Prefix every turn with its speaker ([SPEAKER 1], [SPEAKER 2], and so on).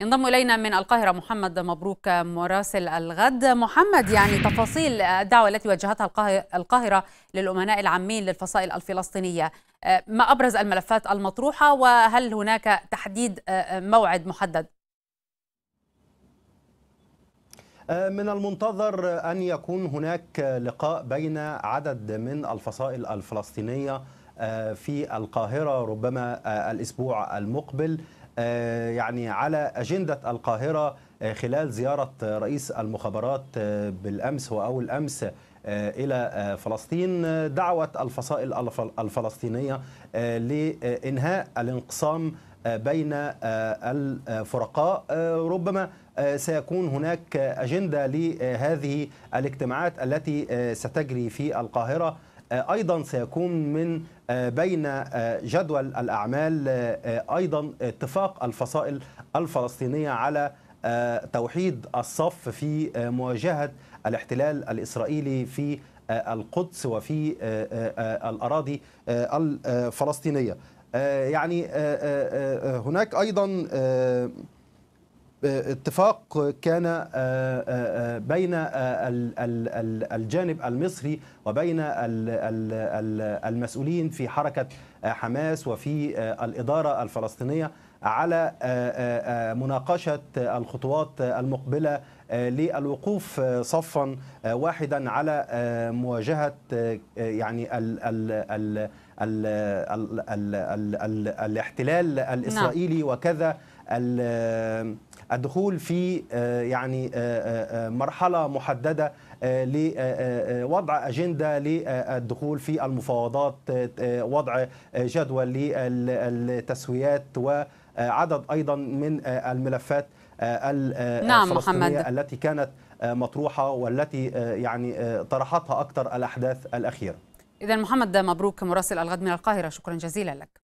[SPEAKER 1] ينضم الينا من القاهره محمد مبروك مراسل الغد محمد يعني تفاصيل الدعوه التي وجهتها القاهره للامناء العامين للفصائل الفلسطينيه ما ابرز الملفات المطروحه وهل هناك تحديد آه، آه، موعد محدد
[SPEAKER 2] آه، من المنتظر ان يكون هناك لقاء بين عدد من الفصائل الفلسطينيه في القاهره ربما الاسبوع المقبل آه، يعني على أجندة القاهرة آه، خلال زيارة رئيس المخابرات آه، بالأمس وأول أمس إلى فلسطين دعوة الفصائل الفلسطينية لإنهاء الانقسام بين الفرقاء ربما سيكون هناك أجندة لهذه الاجتماعات التي ستجري في القاهرة أيضا سيكون من آه، بين آه، جدول الأعمال آه، أيضا اتفاق الفصائل الفلسطينية على توحيد الصف في مواجهة الاحتلال الإسرائيلي في القدس وفي الأراضي الفلسطينية يعني هناك أيضا اتفاق كان بين الجانب المصري وبين المسؤولين في حركة حماس وفي الإدارة الفلسطينية على مناقشة الخطوات المقبلة للوقوف صفا واحدا على مواجهة يعني ال ال ال ال ال ال ال الاحتلال الإسرائيلي وكذا الدخول في آه، يعني آه، آه، مرحله محدده لوضع اجنده للدخول في المفاوضات وضع جدول للتسويات وعدد ايضا من الملفات نعم محمد. التي كانت مطروحه والتي يعني طرحتها اكثر الاحداث الاخيره.
[SPEAKER 1] اذا محمد مبروك مراسل الغد من القاهره شكرا جزيلا لك.